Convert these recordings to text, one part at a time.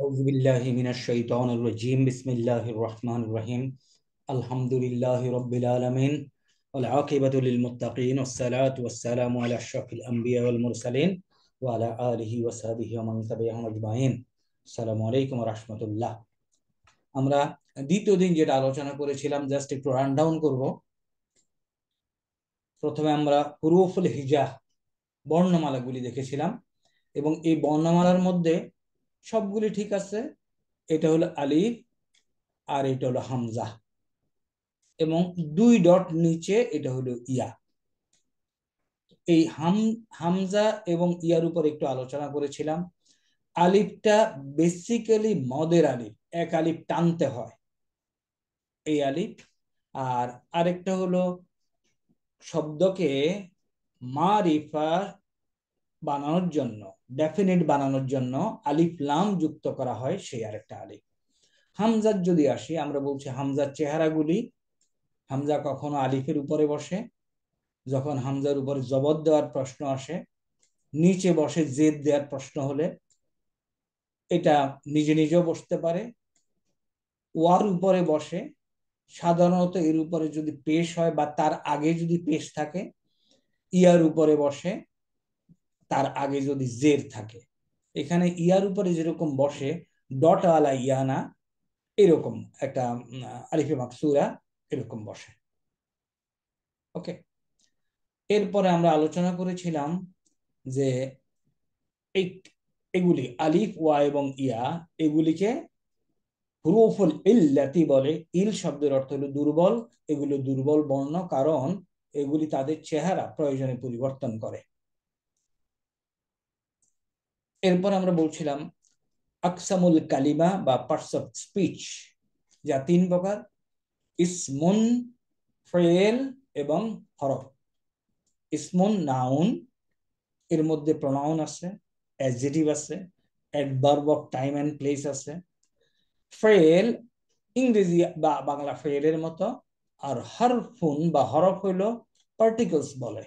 أعوذ بالله من الشيطان الرجيم بسم الله الرحمن الرحيم الحمد لله رب العالمين والعاقبة للمتقين والصلاة والسلام على أشرف الأنبياء والمرسلين وعلى آله وصحبه ومن تبعهم أجمعين السلام عليكم ورحمة الله আমরা দ্বিতীয় দিন যেটা আলোচনা করেছিলাম জাস্ট একটু রান ডাউন করব প্রথমে আমরা হুরুফুল হিজা বর্ণমালাগুলি দেখেছিলাম এবং এই বর্ণমালার মধ্যে সবগুলি ঠিক আছে এটা হলো আলিফ আর এটা হলো হামজা এবং দুই ডট নিচে এটা হলো ইয়া এই হাম হামজা এবং ইয়ার উপর একটু আলোচনা করেছিলাম আলিফটা বেসিক্যালি মদের আলিফ এক আলিফ টানতে হয় এই আলিফ আর আরেকটা হলো শব্দকে মারিফা বানানোর জন্য ডেফিনিট বানানোর জন্য আলিফ লাম যুক্ত করা হয় সেই আরেকটা আলিফ হামজার যদি আসি আমরা বলছি হামজার চেহারাগুলি হামজা কখনো আলিফের উপরে বসে যখন হামজার উপরে জবর দেওয়ার প্রশ্ন আসে নিচে বসে জেদ দেওয়ার প্রশ্ন হলে এটা নিজে নিজেও বসতে পারে ওয়ার উপরে বসে সাধারণত এর উপরে যদি পেশ হয় বা তার আগে যদি পেশ থাকে ইয়ার উপরে বসে তার আগে যদি জের থাকে এখানে ইয়ার উপরে যেরকম বসে ডট আলা ইয়ানা এরকম একটা আরিফে মাকসুরা এরকম বসে ওকে এরপরে আমরা আলোচনা করেছিলাম যে এই এগুলি আলিফ ওয়া এবং ইয়া এগুলিকে হুরুফুল ইল্লাতি বলে ইল শব্দের অর্থ হলো দুর্বল এগুলো দুর্বল বর্ণ কারণ এগুলি তাদের চেহারা প্রয়োজনে পরিবর্তন করে এরপর আমরা বলছিলাম আকসামুল কালিমা বা পার্টস অফ স্পিচ যা তিন প্রকার ইসমুন ফ্রেল এবং হরফ ইসমুন নাউন এর মধ্যে প্রনাউন আছে অ্যাজিটিভ আছে adverb of time and place আছে ফ্রেল ইংরেজি বা বাংলা ফ্রেলের মতো আর হরফুন বা হরফ হইল পার্টিকলস বলে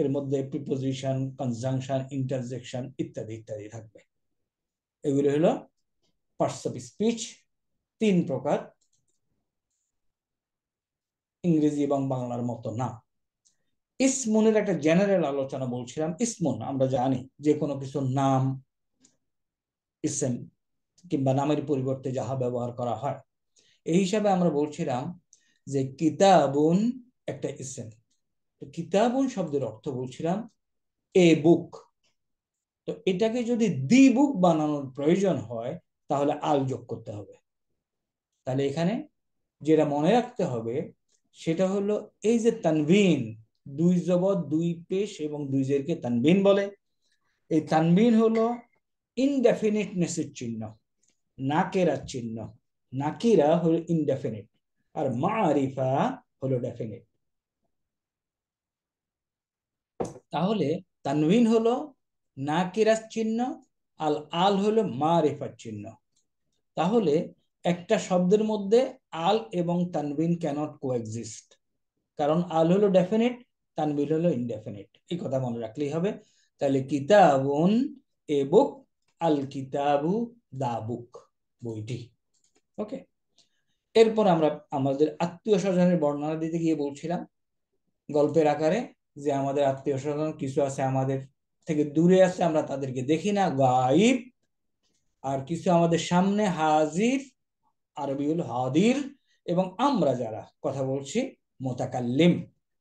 এর মধ্যে প্রিপোজিশন কনজাংশন ইন্টারজেকশন ইত্যাদি ইত্যাদি থাকবে এগুলো হলো পার্টস অফ স্পিচ তিন প্রকার ইংরেজি এবং বাংলার মতো না ইসমুনের একটা জেনারেল আলোচনা বলছিলাম ইসমুন আমরা জানি যে কোনো কিছু নাম ইসেম কিংবা নামের পরিবর্তে যাহা ব্যবহার করা হয় এই হিসাবে আমরা বলছিলাম যে কিতাবুন একটা ইসেম তো কিতাবুন শব্দের অর্থ বলছিলাম এ বুক তো এটাকে যদি দি বুক বানানোর প্রয়োজন হয় তাহলে আল যোগ করতে হবে তাহলে এখানে যেটা মনে রাখতে হবে সেটা হলো এই যে তানবিন দুই জব দুই পেশ এবং দুই জেরকে তানবিন বলে এই তানবিন হলো ইনডেফিনিটনেসের চিহ্ন নাকেরার চিহ্ন নাকিরা হলো ইনডেফিনিট আর মা আরিফা হলো ডেফিনিট তাহলে তানবিন হলো কেরাস চিহ্ন আল আল হলো মা রেফার চিহ্ন তাহলে একটা শব্দের মধ্যে আল এবং তানবিন ক্যানট কোএক্সিস্ট কারণ আল হলো ডেফিনেট তানবিন হলো ইনডেফিনেট এই কথা মনে রাখলেই হবে তাহলে কিতাবুন এ বুক আল কিতাবু দা বুক বইটি ওকে এরপর আমরা আমাদের আত্মীয় স্বজনের বর্ণনা দিতে গিয়ে বলছিলাম গল্পের আকারে যে আমাদের আত্মীয় স্বজন কিছু আছে আমাদের থেকে দূরে আছে আমরা তাদেরকে দেখি না গাইব আর কিছু আমাদের সামনে হাজির আরবিউল হাদির এবং আমরা যারা কথা বলছি মোতাকাল্লিম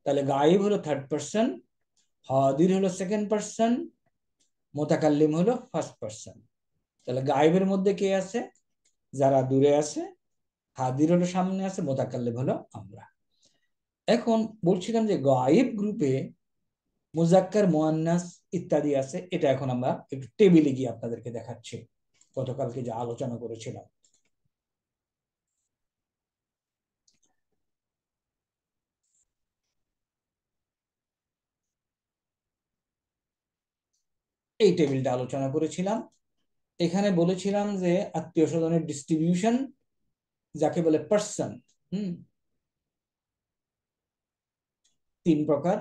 তাহলে গাইব হলো থার্ড পার্সন হাদির হলো সেকেন্ড পার্সন মোতাকাল্লিম হলো ফার্স্ট পার্সন তাহলে গাইবের মধ্যে কে আছে যারা দূরে আছে হাদির হলো সামনে আছে মোতাকাল্লিম হলো আমরা এখন বলছিলাম যে গায়েব গ্রুপে মুজাক্কার মোয়ান্নাস ইত্যাদি আছে এটা এখন আমরা একটু টেবিলে গিয়ে আপনাদেরকে দেখাচ্ছি গতকালকে যা আলোচনা করেছিলাম এই টেবিলটা আলোচনা করেছিলাম এখানে বলেছিলাম যে আত্মীয় স্বজনের ডিস্ট্রিবিউশন যাকে বলে পার্সন হুম তিন প্রকার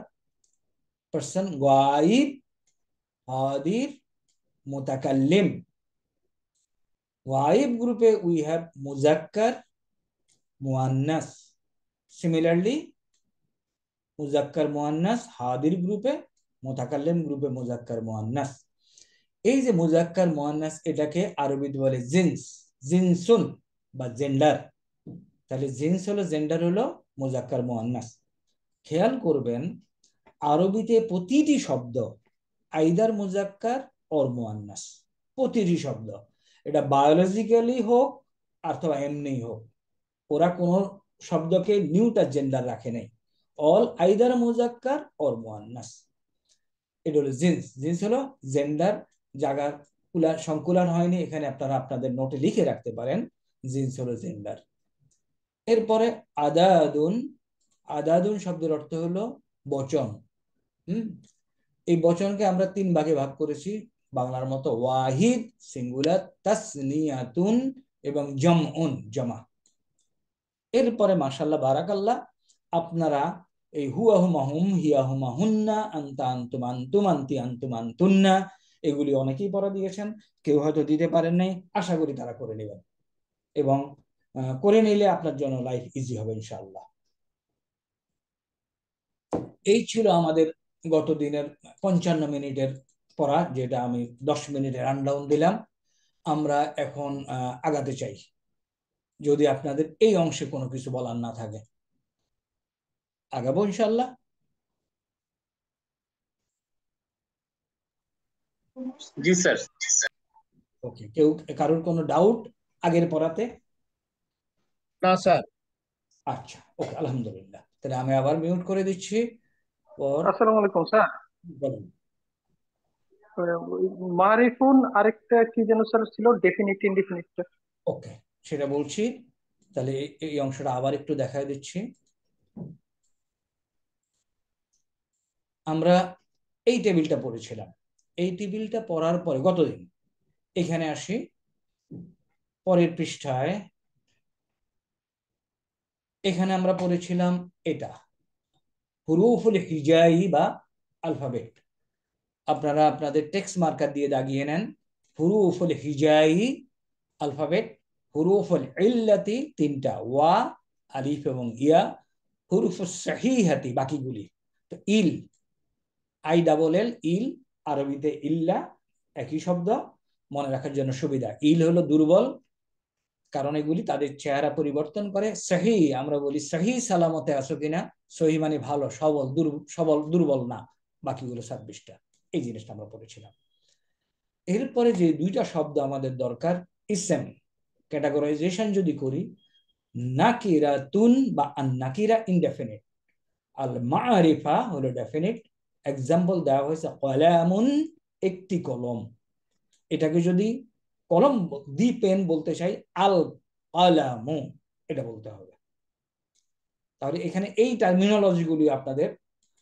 পার্সন গাইব হাদির মোতাকাল্লিম গাইব গ্রুপে উই হ্যাভ মুজাক্কার মুয়ান্নাস সিমিলারলি মুজাক্কার মুয়ান্নাস হাদির গ্রুপে মোতাকাল্লিম গ্রুপে মুজাক্কার মুয়ান্নাস এই যে মুজাক্কার মুয়ান্নাস এটাকে আরবিতে বলে জিন্স জিনসুন বা জেন্ডার তাহলে জিন্স হলো জেন্ডার হলো মুজাক্কার মুয়ান্নাস খেয়াল করবেন আরবিতে প্রতিটি শব্দ আইদার মুজাক্কার অর মোয়ান্নাস প্রতিটি শব্দ এটা বায়োলজিক্যালি হোক অথবা এমনি হোক ওরা কোনো শব্দকে নিউটার জেন্ডার রাখে নাই অল আইদার মুজাক্কার অর মোয়ান্নাস এটা হলো জিন্স জিন্স হলো জেন্ডার কুলা সংকুলন হয়নি এখানে আপনারা আপনাদের নোটে লিখে রাখতে পারেন জিন্স হলো জেন্ডার এরপরে আদাদুন আদাদুন শব্দের অর্থ হলো বচন হুম এই বচনকে আমরা তিন ভাগে ভাগ করেছি বাংলার মতো ওয়াহিদ সিঙ্গুলার তাসনিয়াতুন এবং উন জমা এরপরে মাশাল্লাহ বারাকাল্লা আপনারা এই হুয়াহুমাহুম হিয়াহুমাহুন্না আন্তা আন্তুম আন্তুম আন্তি আন্তুম এগুলি অনেকেই পড়া দিয়েছেন কেউ হয়তো দিতে পারেন নাই আশা করি তারা করে নেবেন এবং করে নিলে আপনার জন্য লাইফ ইজি হবে ইনশাআল্লাহ এই ছিল আমাদের গত দিনের পঞ্চান্ন মিনিটের পড়া যেটা আমি দশ মিনিটে রানডাউন দিলাম আমরা এখন আগাতে চাই যদি আপনাদের এই অংশে কোনো কিছু বলার না থাকে আগাবো ইনশাল্লাহ জি স্যার ওকে কেউ কারোর কোনো ডাউট আগের পড়াতে না স্যার আচ্ছা ওকে আলহামদুলিল্লাহ তাহলে আমি আবার মিউট করে দিচ্ছি পর আসসালামু আলাইকুম বলেন কি যেন স্যার ছিল ওকে সেটা বলছি তাহলে এই অংশটা আবার একটু দেখায় দিচ্ছি আমরা এই টেবিলটা পড়েছিলাম এই টেবিলটা পড়ার পরে গতদিন এখানে আসি পরের পৃষ্ঠায় এখানে আমরা পড়েছিলাম এটা হুরুফুল হিজাই বা আলফাবেট আপনারা আপনাদের টেক্সট মার্কার দিয়ে দাগিয়ে নেন হুরুফুল হিজাই আলফাবেট হুরুফুল ইল্লাতি তিনটা ওয়া আলিফ এবং ইয়া হুরুফুল সাহিহাতি বাকিগুলি তো ইল আই ডাবল এল ইল আরবিতে ইল্লা একই শব্দ মনে রাখার জন্য সুবিধা ইল হলো দুর্বল কারণ এগুলি তাদের চেহারা পরিবর্তন করে সহি আমরা বলি সহি সালামতে আসো কিনা সহি মানে ভালো সবল সবল দুর্বল না বাকিগুলো ছাব্বিশটা এই জিনিসটা আমরা পড়েছিলাম এরপরে যে দুইটা শব্দ আমাদের দরকার ইসেম ক্যাটাগরাইজেশন যদি করি নাকিরা তুন বা আন্নাকিরা ইনডেফিনিট আল মারিফা হলো ডেফিনিট এক্সাম্পল দেওয়া হয়েছে কলামুন একটি কলম এটাকে যদি কলম দি পেন বলতে চাই আল আলামু এটা বলতে হবে তাহলে এখানে এই টার্মিনোলজিগুলি আপনাদের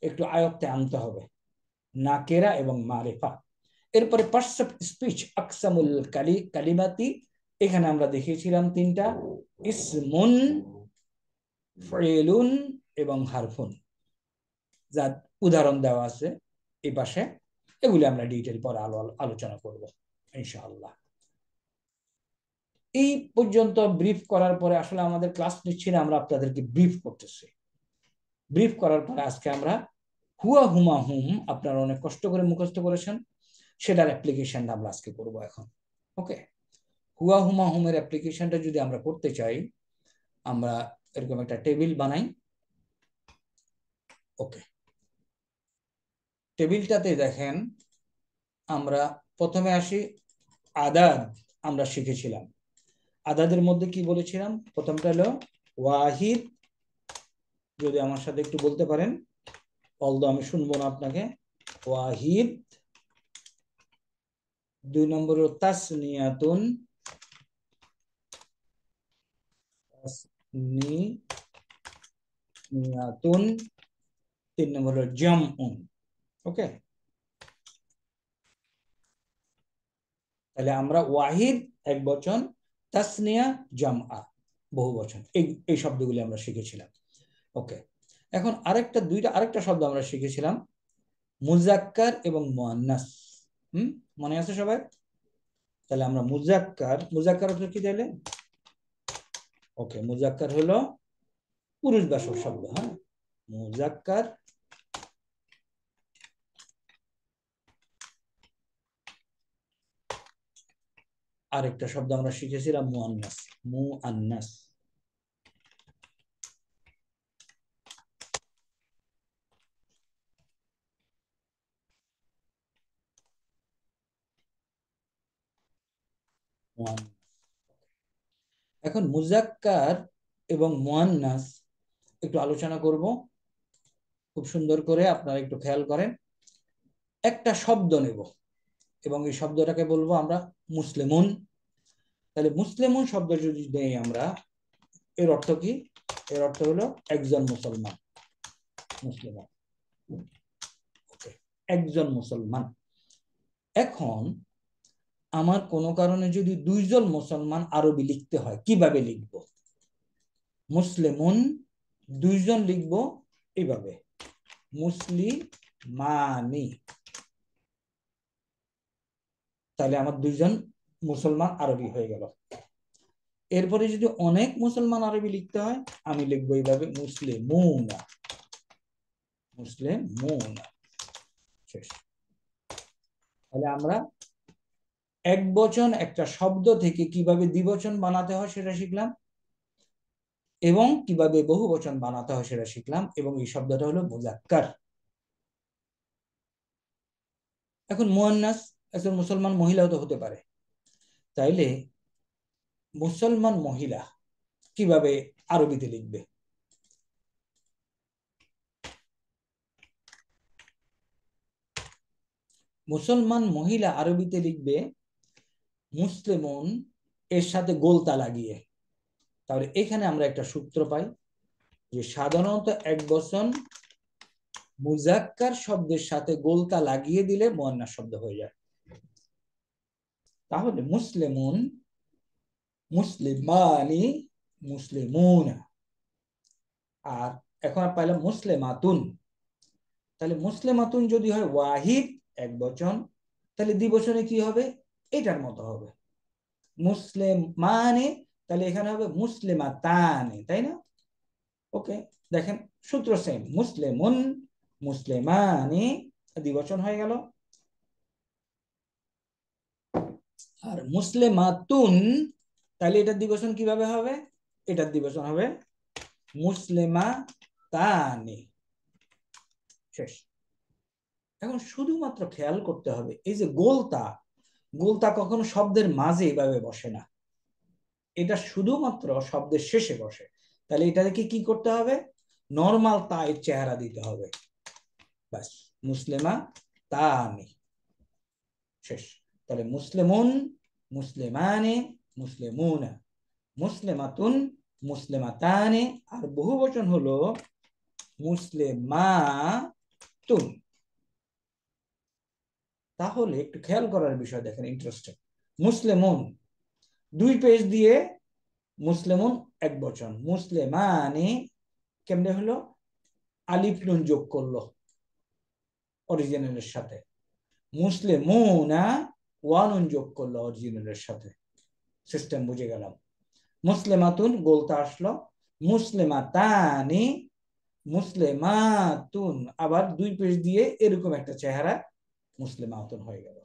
একটু আয়ত্তে আনতে হবে নাকেরা এবং মারেফা এরপরে পার্সেপ্ট স্পিচ আকসামুল কালি কালিমাতি এখানে আমরা দেখিয়েছিলাম তিনটা ইসমুন ফেলুন এবং হারফুন যা উদাহরণ দেওয়া আছে এই পাশে এগুলি আমরা ডিটেল পরে আলো আলোচনা করব ইনশাআল্লাহ এই পর্যন্ত ব্রিফ করার পরে আসলে আমাদের ক্লাস নিচ্ছি না আমরা আপনাদেরকে ব্রিফ করতেছি ব্রিফ করার পরে আজকে আমরা হুয়া হুমা হুম আপনারা অনেক কষ্ট করে মুখস্থ করেছেন সেটার অ্যাপ্লিকেশনটা আমরা আজকে করব এখন ওকে হুয়া হুমা হুমের অ্যাপ্লিকেশনটা যদি আমরা করতে চাই আমরা এরকম একটা টেবিল বানাই ওকে টেবিলটাতে দেখেন আমরা প্রথমে আসি আদাদ আমরা শিখেছিলাম আদাদের মধ্যে কি বলেছিলাম প্রথমটা হলো ওয়াহিদ যদি আমার সাথে একটু বলতে পারেন অলদো আমি শুনবো না আপনাকে ওয়াহিদ দুই নম্বর তাসনিয়াতুন তিন নম্বর জম উন ওকে তাহলে আমরা ওয়াহিদ এক বচন তাসনিয়া জামআ বহু বচন এই এই শব্দগুলি আমরা শিখেছিলাম ওকে এখন আরেকটা দুইটা আরেকটা শব্দ আমরা শিখেছিলাম মুজাক্কার এবং মোয়ান্নাস হুম মনে আছে সবাই তাহলে আমরা মুজাক্কার মুজাক্কার হচ্ছে কি তাহলে ওকে মুজাক্কার হলো পুরুষ বাসক শব্দ হ্যাঁ মুজাক্কার আরেকটা শব্দ আমরা শিখেছিলাম মুআন্নাস মুআন্নাস এখন মুজাক্কার এবং মুয়ান্নাস একটু আলোচনা করব খুব সুন্দর করে আপনারা একটু খেয়াল করেন একটা শব্দ নেব এবং এই শব্দটাকে বলবো আমরা মুসলিমুন তাহলে মুসলিমুন শব্দ যদি নেই আমরা এর অর্থ কি এর অর্থ হলো একজন মুসলমান মুসলমান একজন মুসলমান এখন আমার কোনো কারণে যদি দুইজন মুসলমান আরবি লিখতে হয় কিভাবে লিখব মুসলিমুন দুইজন লিখব এইভাবে মুসলিমানি তাহলে আমার দুইজন মুসলমান আরবি হয়ে গেল এরপরে যদি অনেক মুসলমান আরবি লিখতে হয় আমি লিখবো এইভাবে মুসলিম মুনা মুসলিম মুনা তাহলে আমরা এক বচন একটা শব্দ থেকে কিভাবে দ্বিবচন বানাতে হয় সেটা শিখলাম এবং কিভাবে বহু বচন বানাতে হয় সেটা শিখলাম এবং এই শব্দটা হলো মুজাক্কার এখন মোহান্নাস একজন মুসলমান মহিলাও তো হতে পারে তাইলে মুসলমান মহিলা কিভাবে আরবিতে লিখবে মুসলমান মহিলা আরবিতে লিখবে মুসলিমন এর সাথে গোলতা লাগিয়ে তাহলে এখানে আমরা একটা সূত্র পাই যে সাধারণত এক বচন মুজাক্কার শব্দের সাথে গোলতা লাগিয়ে দিলে মন্না শব্দ হয়ে যায় তাহলে মুসলিমুন মুসলিমানি মুসলিমুনা আর এখন পাইলাম মুসলিমাতুন তাহলে মুসলিমাতুন যদি হয় ওয়াহিদ এক বচন তাহলে দ্বিবচনে কি হবে এটার মতো হবে মুসলিম মানে তাহলে এখানে হবে মুসলিমাতানি তাই না ওকে দেখেন সূত্র সেম মুসলিমুন মুসলিমানি দ্বিবচন হয়ে গেল আর মুসলেমাতুন তাহলে এটার দিবসন কিভাবে হবে এটার দিবসন হবে মুসলেমা তানি শেষ এখন শুধুমাত্র খেয়াল করতে হবে এই যে গোলতা গোলতা কখনো শব্দের মাঝে এভাবে বসে না এটা শুধুমাত্র শব্দের শেষে বসে তাহলে এটাকে কি করতে হবে নর্মাল তা এর চেহারা দিতে হবে ব্যাস মুসলেমা তা আমি শেষ তাহলে মুসলেমন মুসলিমানে মুসলিমুনা মুসলিমাতুন মুসলিমাতানে আর বহু বচন হলো মুসলিমাতুন তাহলে একটু খেয়াল করার বিষয় দেখেন ইন্টারেস্টিং মুসলিমুন দুই পেজ দিয়ে মুসলিমুন এক বচন মুসলিমানে কেমনে হলো আলিফ নুন যোগ করলো অরিজিনালের সাথে মুসলিমুনা ওয়ানুন যোগ করলো অরিজিনালের সাথে সিস্টেম বুঝে গেলাম মুসলেমাতুন গোলতা আসলো মুসলেমাতানি মুসলেমাতুন আবার দুই পেশ দিয়ে এরকম একটা চেহারা মুসলেমাতুন হয়ে গেল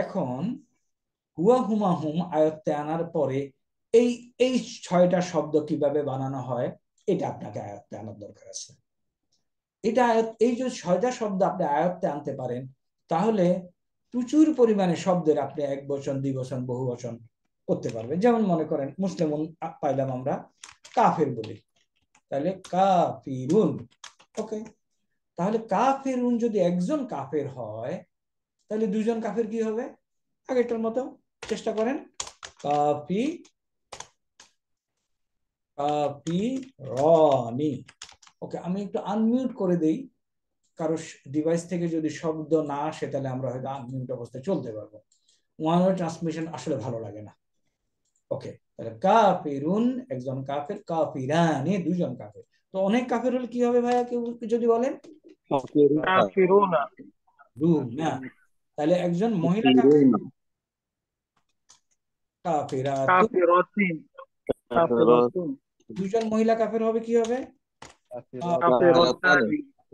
এখন হুয়া হুমা হুম আয়ত্তে আনার পরে এই এই ছয়টা শব্দ কিভাবে বানানো হয় এটা আপনাকে আয়ত্তে আনার দরকার আছে এটা এই যে ছয়টা শব্দ আপনি আয়ত্তে আনতে পারেন তাহলে প্রচুর পরিমাণে শব্দের আপনি এক বচন দুই বচন বহু বচন করতে পারবেন যেমন মনে করেন মুসলিম পাইলাম আমরা কাফের বলি তাহলে কাফিরুন ওকে তাহলে কাফেরুন যদি একজন কাফের হয় তাহলে দুজন কাফের কি হবে আগেরটার মতো চেষ্টা করেন কাফি কাফি রনি ওকে আমি একটু আনমিউট করে দেই কারো ডিভাইস থেকে যদি শব্দ না আসে তাহলে আমরা হয়তো আনমিউট অবস্থায় চলতে পারবো ওয়ান ওয়ে ট্রান্সমিশন আসলে ভালো লাগে না ওকে তাহলে কাফিরুন একজন কাফের কাফিরানি দুজন কাফের তো অনেক কাফের হলে কি হবে ভাইয়া কেউ যদি বলেন তাহলে একজন মহিলা কাফের দুজন মহিলা কাফের হবে কি হবে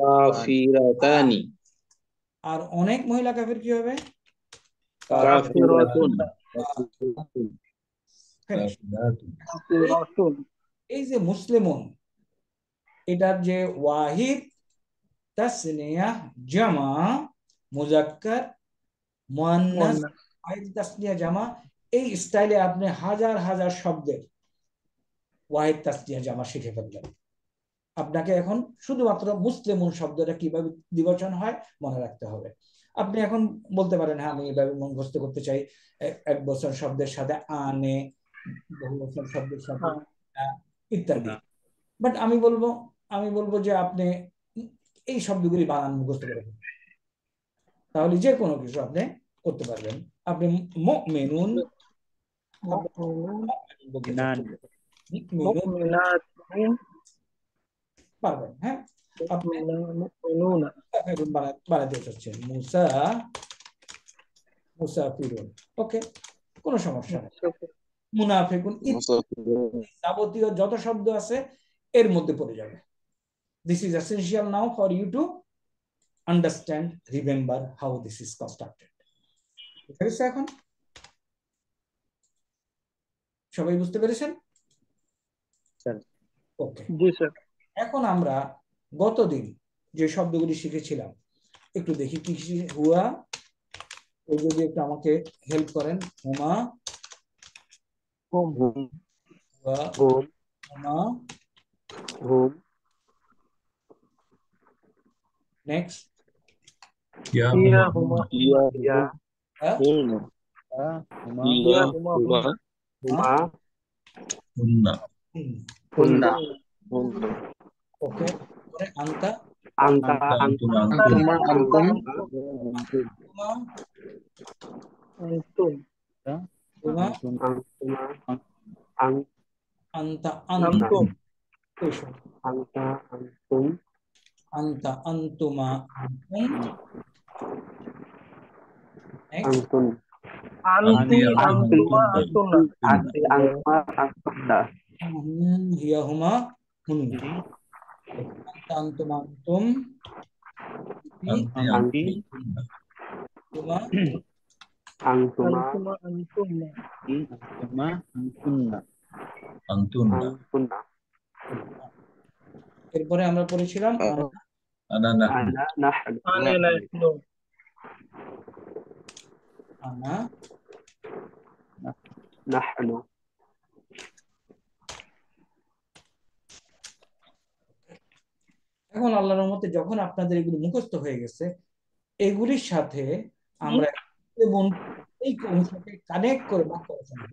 কাফিরাতানি আর অনেক মহিলা কাফের কি হবে এই যে মুসলিম এটার যে ওয়াহিদ তাসনিয়া জামা মুজাক্কার মুয়ান্নাস ওয়াহিদ তাসনিয়া জামা এই স্টাইলে আপনি হাজার হাজার শব্দের ওয়াহিদ তাসনিয়া জামা শিখে ফেললেন আপনাকে এখন শুধুমাত্র মুসলিমুন শব্দটা কিভাবে বিবচন হয় মনে রাখতে হবে আপনি এখন বলতে পারেন হ্যাঁ আমি এভাবে মুখস্থ করতে চাই এক বছর শব্দের সাথে আনে বহু বছর শব্দের সাথে হ্যাঁ। ইত্যাদি বাট আমি বলবো আমি বলবো যে আপনি এই শব্দগুলি বানান মুখস্থ করে তাহলে যে কোনো কিছু আপনি করতে পারবেন আপনি মেনুন মেনুন পারবেন হ্যাঁ আপনি মুসা ওকে কোনো সমস্যা নেই যাবতীয় যত শব্দ আছে এর মধ্যে পড়ে যাবে this is essential now for you to understand remember how this is constructed বুঝতে এখন সবাই বুঝতে পেরেছেন ওকে জি এখন আমরা গতদিন যে শব্দগুলি শিখেছিলাম একটু দেখি কি হুয়া ও যদি একটু আমাকে হেল্প করেন হুমা হুমা হুম নেক্সট হুমা হুমা হুমা হুমা Oke. Okay. Anta. Anta. Antum. Antum. Antum. Antum. Antum. Antum. Anta. Antum. Anta. Antum. Anta. Antuma. Antum. antum antuma, antum antum antuma, antum antum hun antum antum anti antum antum antum antum antum এরপরে আমরা পড়েছিলাম আনা না আনা নাহনু আনা নাহনু এখন আল্লাহর রহমতে যখন আপনাদের এগুলি মুখস্থ হয়ে গেছে এগুলির সাথে আমরা এবং এই অংশকে কানেক্ট করে বাক্য রচনা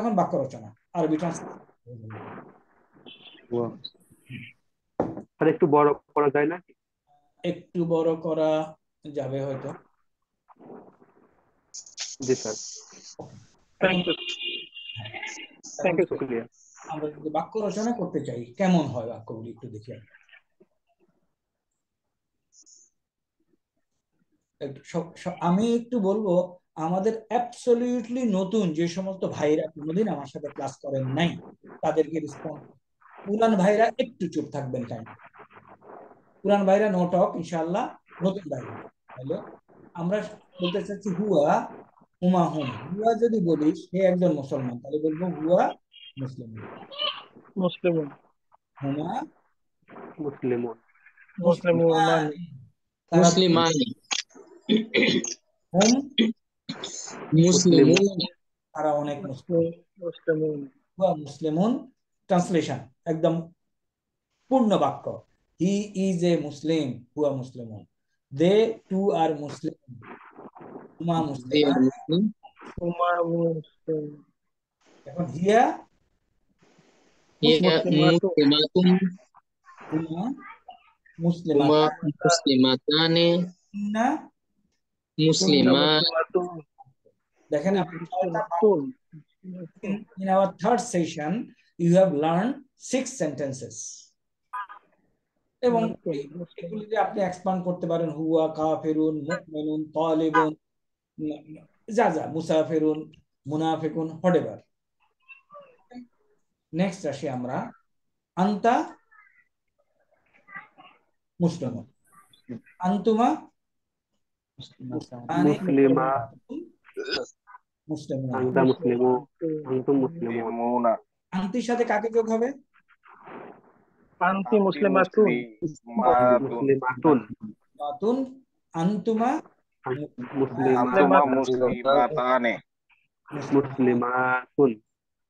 এখন বাক্য রচনা আরবি আর একটু বড় করা যায় না একটু বড় করা যাবে হয়তো জি sir thank you thank you শুক্রিয়া আমরা যদি বাক্য রচনা করতে চাই কেমন হয় বাক্যগুলি একটু দেখি আমি একটু বলবো আমাদের অ্যাবসলিউটলি নতুন যে সমস্ত ভাইরা কোনোদিন আমার সাথে ক্লাস করেন নাই তাদেরকে রেসপন্স পুরান ভাইরা একটু চুপ থাকবেন কাইন্ড পুরান ভাইরা নো টক ইনশাল্লাহ নতুন ভাই হ্যালো আমরা বলতে চাচ্ছি হুয়া হুমা হুম হুয়া যদি বলি সে একজন মুসলমান তাহলে বলবো হুয়া মুসলিমুন মুসলিমুন হুমা মুসলিমুন মুসলিমুন মুসলিমানি তারা অনেক মুসলিমুন বা ট্রান্সলেশন একদম পূর্ণ বাক্য হি ইজ এ মুসলিম হুয়া মুসলিম দে টু আর মুসলিম হুমা মুসলিম এখন হিয়া ইয়ে, ইয়ে আপনি in session you have learn six sentences এবং এগুলি আপনি এক্সপ্যান্ড করতে পারেন হুয়া কাফেরুন মুমিনুন তালিবুন যা যা মুসাফেরুন মুনাফিকুন হটেভার নেক্সট আসি আমরা আন্তা মুসলিম আন্তুমা মুসলিমা মুসলিম আন্তির সাথে কাকে যোগ হবে আন্তি মুসলিমাতুন মুসলিমাতুন নতুন আন্তুমা মুসলিম মুসলিমাতুন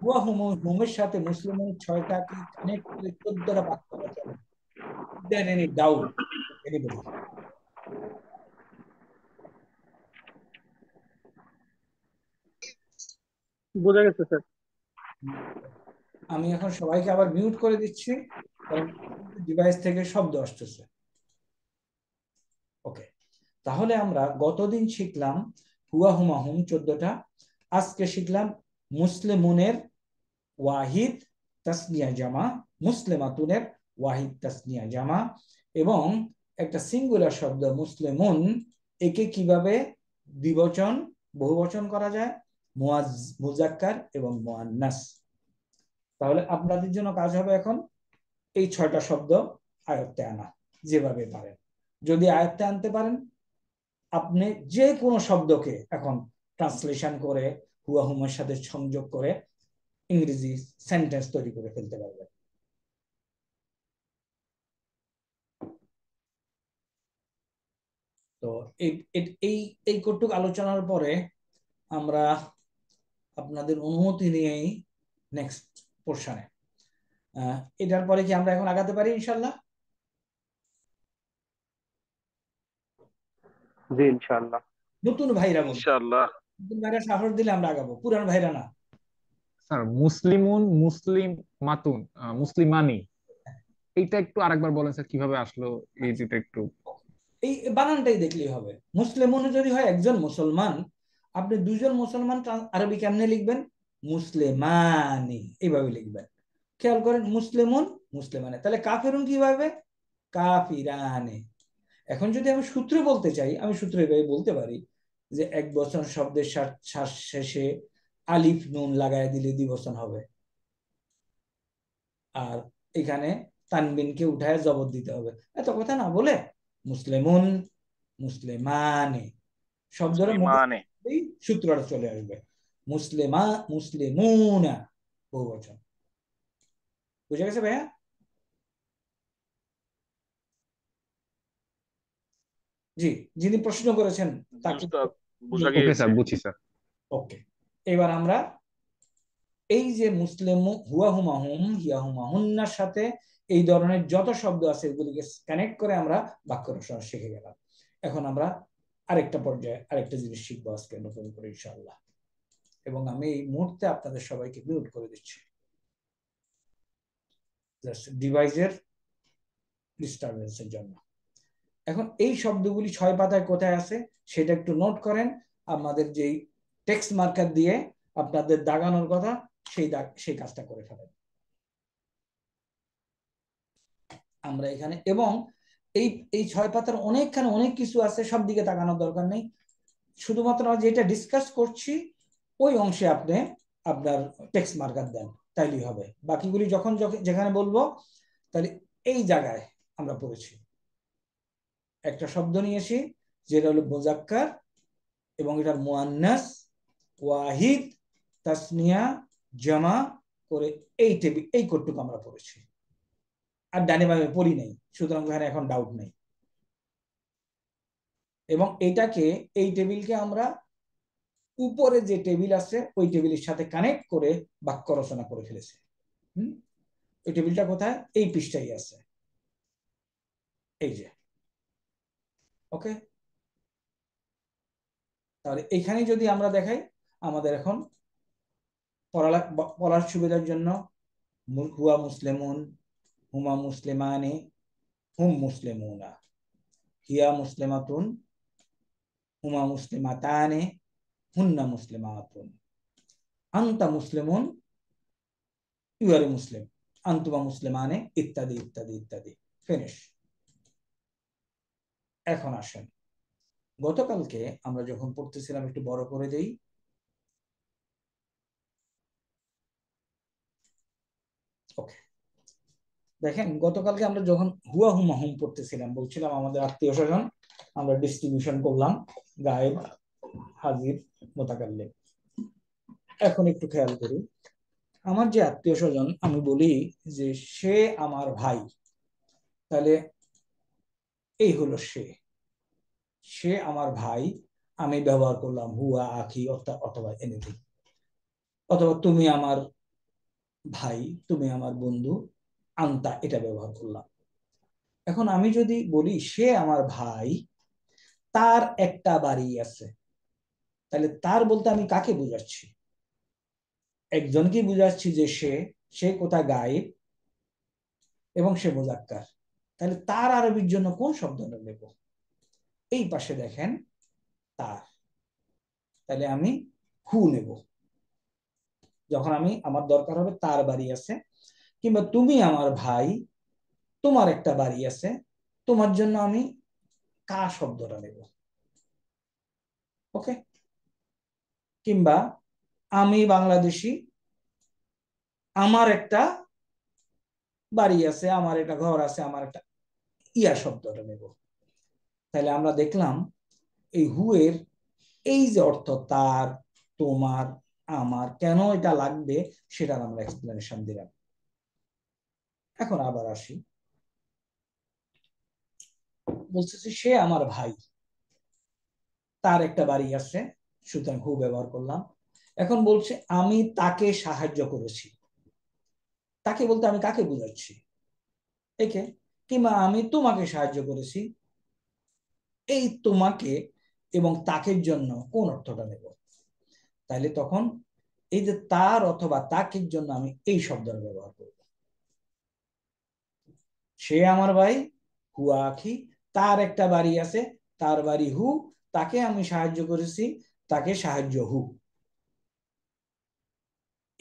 হুয়া হুম হুমের সাথে মুসলিমের ছয়টা কানেক্ট করে চোদ্দটা পাক করা ডাউট বোঝা গেছে স্যার আমি এখন সবাইকে আবার মিউট করে দিচ্ছি কারণ ডিভাইস থেকে শব্দ আসতেছে ওকে তাহলে আমরা গতদিন শিখলাম হুয়া হুমাহুম চোদ্দটা আজকে শিখলাম মুসলিমুনের ওয়াহিদ তাসনিয়া জামা মুসলিমাতুনের ওয়াহিদ তাসনিয়া জামা এবং একটা সিঙ্গুলার শব্দ মুসলিমুন একে কিভাবে বিবচন বহুবচন করা যায় মুয়াজ মুজাক্কার এবং মুয়ান্নাস তাহলে আপনাদের জন্য কাজ হবে এখন এই ছয়টা শব্দ আয়ত্তে আনা যেভাবে পারেন যদি আয়ত্তে আনতে পারেন আপনি যে কোনো শব্দকে এখন ট্রান্সলেশন করে হুয়াহুমার সাথে সংযোগ করে ইংরেজি সেন্টেন্স তৈরি করে ফেলতে পারবে তো এই এই কটুক আলোচনার পরে আমরা আপনাদের অনুমতি নিয়েই নেক্সট পোর্শনে এটার পরে কি আমরা এখন আগাতে পারি ইনশাল্লাহ জি ইনশাল্লাহ নতুন ভাইরা ইনশাল্লাহ সাহস দিলে আমরা আগাবো পুরান ভাইরা না স্যার মুসলিমুন মুসলিম মাতুন মুসলিমানি এইটা একটু আরেকবার বলেন স্যার কিভাবে আসলো এই যেটা একটু এই বানানটাই দেখলেই হবে মুসলিমুন যদি হয় একজন মুসলমান আপনি দুজন মুসলমান আরবি কেমনে লিখবেন মুসলিমানি এইভাবে লিখবেন খেয়াল করেন মুসলিমুন মুসলিমানে তাহলে কাফেরুন ভাবে কাফিরানে এখন যদি আমি সূত্র বলতে চাই আমি সূত্র এভাবে বলতে পারি যে এক বচন শব্দের শ্বাস শেষে আলিফ নুন লাগাই দিলে দ্বিবচন হবে আর এখানে তানবিনকে উঠায় জবর দিতে হবে এত কথা না বলে মুসলিমুন মুসলিমানে শব্দটা সূত্রটা চলে আসবে মুসলিমা মুসলিমুনা বহু বচন বুঝে গেছে ভাইয়া জি যিনি প্রশ্ন করেছেন তাকে এবার আমরা এই যে মুসলিম সাথে এই ধরনের যত শব্দ আছে এগুলিকে কানেক্ট করে আমরা বাক্য রচনা শিখে গেলাম এখন আমরা আরেকটা পর্যায়ে আরেকটা জিনিস শিখবো আজকে নতুন করে এবং আমি এই মুহূর্তে আপনাদের সবাইকে মিউট করে দিচ্ছি ডিভাইসের ডিস্টারবেন্সের জন্য এখন এই শব্দগুলি ছয় পাতায় কোথায় আছে সেটা একটু নোট করেন আমাদের যেই টেক্সট মার্কার দিয়ে আপনাদের দাগানোর কথা সেই দাগ সেই কাজটা করে ফেলেন আমরা এখানে এবং এই এই ছয় পাতার অনেকখানে অনেক কিছু আছে সব দিকে তাকানোর দরকার নেই শুধুমাত্র আমরা যেটা ডিসকাস করছি ওই অংশে আপনি আপনার টেক্সট মার্কার দেন তাইলেই হবে বাকিগুলি যখন যখন যেখানে বলবো তাহলে এই জায়গায় আমরা পড়েছি একটা শব্দ নিয়ে আসি যেটা হলো মোজাক্কার এবং এটার মোয়ান্নাস ওয়াহিদ তাসনিয়া জামা করে এই টেবিল এই কোটটুকু আমরা পড়েছি আর ডানে বামে পড়ি নাই সুতরাং ওখানে এখন ডাউট নাই এবং এটাকে এই টেবিলকে আমরা উপরে যে টেবিল আছে ওই টেবিলের সাথে কানেক্ট করে বাক্য রচনা করে ফেলেছে ওই টেবিলটা কোথায় এই পৃষ্ঠায় আছে এই যে ওকে তাহলে এখানে যদি আমরা দেখাই আমাদের এখন পড়ার সুবিধার জন্য হুয়া মুসলিমুন হুমা মুসলিমানে হুম মুসলিমুনা হিয়া মুসলিমাতুন হুমা মুসলিমাতানে হুন্না মুসলিমাতুন আন্তা মুসলিমুন ইউ আর মুসলিম আন্তুমা মুসলিমানে ইত্যাদি ইত্যাদি ইত্যাদি ফিনিশ এখন আসেন গতকালকে আমরা যখন পড়তেছিলাম একটু বড় করে দেই ওকে দেখেন গতকালকে আমরা যখন হুয়া হুম হুম পড়তেছিলাম বলছিলাম আমাদের আত্মীয় স্বজন আমরা ডিস্ট্রিবিউশন করলাম গায়েব হাজির মোতাকাল্লে এখন একটু খেয়াল করি আমার যে আত্মীয় স্বজন আমি বলি যে সে আমার ভাই তাহলে এই হলো সে সে আমার ভাই আমি ব্যবহার করলাম হুয়া আখি অথবা এনেথিং অথবা তুমি আমার ভাই তুমি আমার বন্ধু আন্তা এটা ব্যবহার করলাম এখন আমি যদি বলি সে আমার ভাই তার একটা বাড়ি আছে তাহলে তার বলতে আমি কাকে বুঝাচ্ছি একজনকে বুঝাচ্ছি যে সে সে কোথা গায়েব এবং সে মোজাক্কার তাহলে তার আরবির জন্য কোন শব্দ নেব এই পাশে দেখেন তার তাহলে আমি হু নেব যখন আমি আমার দরকার হবে তার বাড়ি আছে কিংবা তুমি আমার ভাই তোমার একটা বাড়ি আছে তোমার জন্য আমি কা শব্দটা নেব ওকে কিংবা আমি বাংলাদেশি আমার একটা বাড়ি আছে আমার একটা ঘর আছে আমার একটা ইয়া শব্দটা নেব তাহলে আমরা দেখলাম এই হু এর এই যে অর্থ তার তোমার আমার কেন এটা লাগবে সেটার আমরা এক্সপ্লেনেশন দিলাম এখন আবার আসি বলছে সে আমার ভাই তার একটা বাড়ি আছে সুতরাং হু ব্যবহার করলাম এখন বলছে আমি তাকে সাহায্য করেছি তাকে বলতে আমি কাকে বুঝাচ্ছি একে কিংবা আমি তোমাকে সাহায্য করেছি এই তোমাকে এবং তাকের জন্য কোন অর্থটা নেব তাহলে তখন এই যে তার অথবা তাকের জন্য আমি এই শব্দের ব্যবহার করব সে আমার ভাই হুয়া আখি তার একটা বাড়ি আছে তার বাড়ি হু তাকে আমি সাহায্য করেছি তাকে সাহায্য হু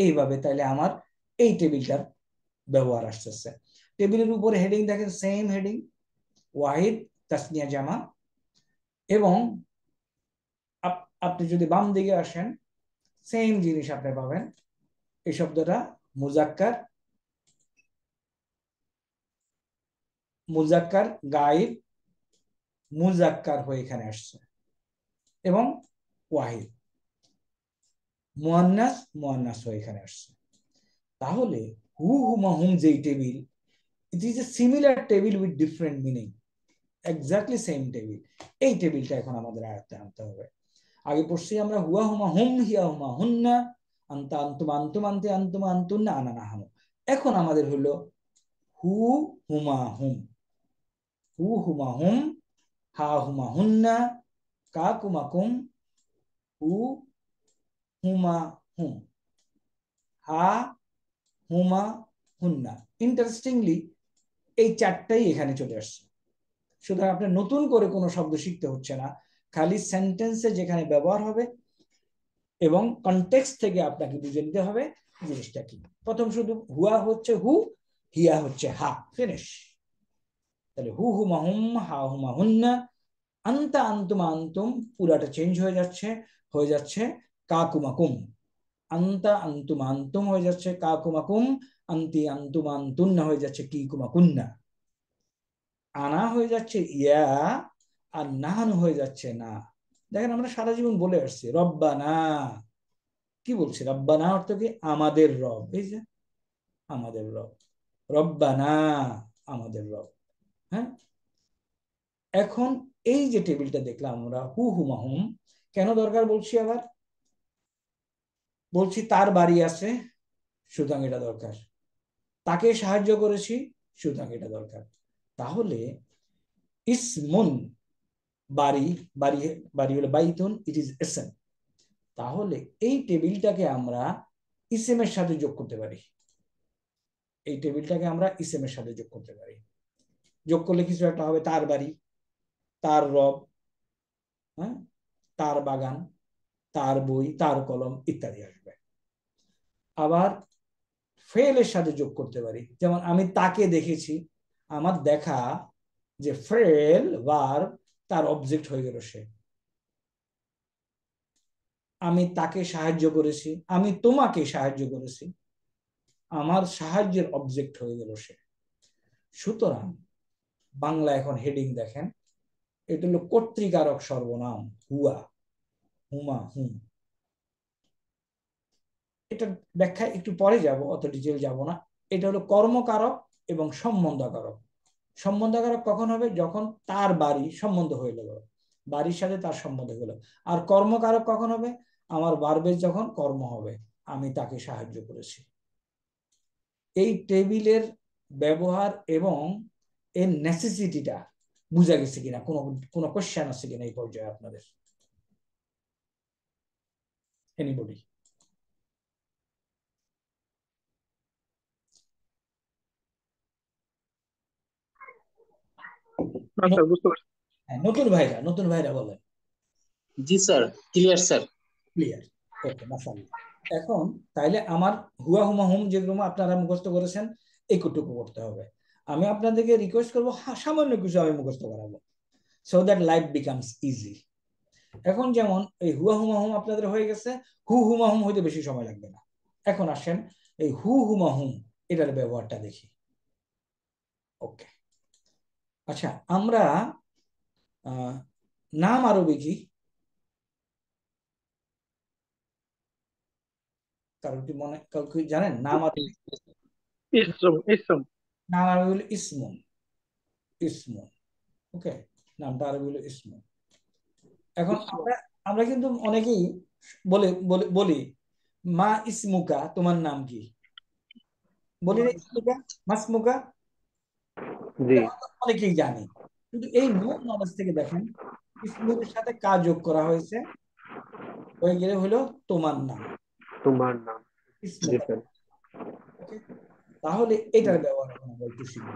এইভাবে তাহলে আমার এই টেবিলটার ব্যবহার আসতেছে টেবিলের উপরে হেডিং দেখেন সেম হেডিং ওয়াহিদ তাসনিয়া জামা এবং আপনি যদি বাম দিকে আসেন সেম জিনিস আপনি পাবেন এই শব্দটা মুজাক্কার মুজাক্কার গাইব মুজাক্কার হয়ে এখানে আসছে এবং ওয়াহিদ মোয়ান্নাস মোয়ান্নাস হয়ে এখানে আসছে তাহলে হু হুমা হুম যেই table it is a similar table with different meaning exactly same table এই টেবিলটা এখন আমাদের আয়ত্তে আনতে হবে আগে পড়ছি আমরা হুয়া হুমা হুম হিয়া হুমা হুন্না আন্তা আন্তুম আন্তুম আন্তে আন্তুম আন্তুন্না আনানা হামু এখন আমাদের হলো হু হুমা হুম হু হুমা হুম হা হুমা হুন্না কা কুমা কুম হু হুমা হুম হা হুমা হুন্না ইন্টারেস্টিংলি এই চারটাই এখানে চলে আসছে সুতরাং আপনার নতুন করে কোনো শব্দ শিখতে হচ্ছে না খালি সেন্টেন্সে যেখানে ব্যবহার হবে এবং কনটেক্স থেকে আপনাকে বুঝে নিতে হবে জিনিসটা কি প্রথম শুধু হুয়া হচ্ছে হু হিয়া হচ্ছে হা ফিনিশ তাহলে হু হু মাহুম হা হু মাহুন্না আন্তা আন্তুম আন্তুম পুরাটা চেঞ্জ হয়ে যাচ্ছে হয়ে যাচ্ছে কাকুমাকুম আন্তা আন্তুম আন্তুম হয়ে যাচ্ছে কাকুমাকুম আন্তি আন্তুম আন্তুন্না হয়ে যাচ্ছে কি কুমাকুন্না আনা হয়ে যাচ্ছে ইয়া আর নাহানু হয়ে যাচ্ছে না দেখেন আমরা সারা জীবন বলে আসছি রব্বানা কি বলছি রব্বানা অর্থ কি আমাদের রব এই যে আমাদের রব রব্বানা আমাদের রব হ্যাঁ এখন এই যে টেবিলটা দেখলাম আমরা হু হু মাহুম কেন দরকার বলছি আবার বলছি তার বাড়ি আছে সুতরাং এটা দরকার তাকে সাহায্য করেছি সুতরাং এটা দরকার তাহলে ইসমুন বাড়ি বাড়ি বাড়ি হলো বাইতুন ইট ইজ এসেম তাহলে এই টেবিলটাকে আমরা ইসেমের সাথে যোগ করতে পারি এই টেবিলটাকে আমরা ইসেমের সাথে যোগ করতে পারি যোগ করলে কিছু একটা হবে তার বাড়ি তার রব হ্যাঁ তার বাগান তার বই তার কলম ইত্যাদি আসবে আবার ফেলের সাথে যোগ করতে পারি যেমন আমি তাকে দেখেছি আমার দেখা যে ফ্রেল বার তার অবজেক্ট হয়ে গেল সে আমি তাকে সাহায্য করেছি আমি তোমাকে সাহায্য করেছি আমার সাহায্যের অবজেক্ট হয়ে গেল সে সুতরাং বাংলা এখন হেডিং দেখেন এটা হলো কর্তৃকারক সর্বনাম হুয়া হুমা হুম এটা ব্যাখ্যা একটু পরে যাব অত ডিটেল যাব না এটা হলো কর্মকারক এবং সম্বন্ধকারক সম্বন্ধকারক কখন হবে যখন তার বাড়ি সম্বন্ধ হয়ে গেল বাড়ির সাথে তার সম্বন্ধ গেল আর কর্মকারক কখন হবে আমার বারবেজ যখন কর্ম হবে আমি তাকে সাহায্য করেছি এই টেবিলের ব্যবহার এবং এর নেসেসিটিটা বুঝা গেছে কিনা কোনো কোনো কোশ্চেন আছে কিনা এই পর্যায়ে আপনাদের এনিবডি হ্যাঁ, নতুন ভাইরা নতুন ভাইরা জি sir clear sir clear okay মাশাআল্লাহ এখন তাইলে আমার হুয়া হুমা হুম যেগুলো আপনারা করেছেন একটুকু করতে হবে আমি আপনাদেরকে রিকোয়েস্ট করবো সামান্য কিছু আমি মুখস্থ করাবো so that life becomes easy এখন যেমন এই হুয়া হুমা হুম আপনাদের হয়ে গেছে হু হুমা হুম হইতে বেশি সময় লাগবে না এখন আসেন এই হু হুমা হুম এটার ব্যবহারটা দেখি ওকে আচ্ছা আমরা নাম আরবি কি কারণ কি মনে জানেন নাম নাম আরবি হলো ইসমুন ইসমুন ওকে নামটা আরবি হলো ইসমুন এখন আমরা আমরা কিন্তু অনেকেই বলে বলি মা ইসমুকা তোমার নাম কি বলি না ইসমুকা মাসমুকা অনেকেই জানে কিন্তু এই মূল নলেজ থেকে দেখেন ইসমুলের সাথে কাজ যোগ করা হয়েছে হয়ে গেলে হলো তোমার নাম তোমার নাম তাহলে এটার ব্যবহার আমরা একটু শিখব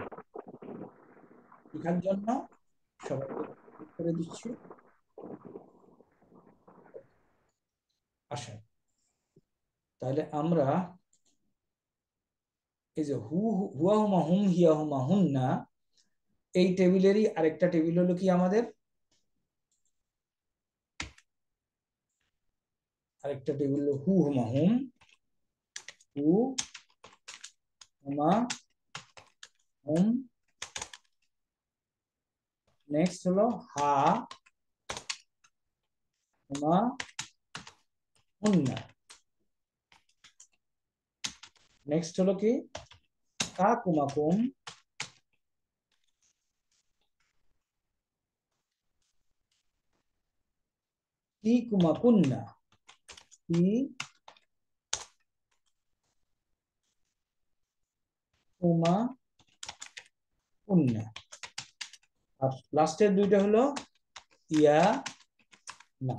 শেখার জন্য সবাই করে দিচ্ছি আসেন আচ্ছা। তাহলে আমরা এই যে হু হুয়া হুমা হুম হিয়া হুমা হুম না এই টেবিলেরই আরেকটা টেবিল হলো কি আমাদের আরেকটা টেবিল হলো হু হুমা হুম হু হুমা হুম নেক্সট হলো হা হুমা না নেক্সট হলো কি কাকুমাকুম কি কুমাকুন্না কি কুমা উন্না আর লাস্টের দুইটা হলো ইয়া না